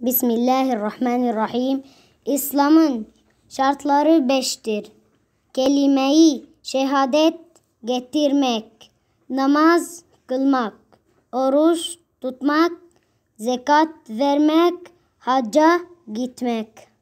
Bismillahirrahmanirrahim. İslam'ın şartları beştir. Kelimeyi şehadet getirmek, namaz kılmak, oruç tutmak, zekat vermek, hacca gitmek.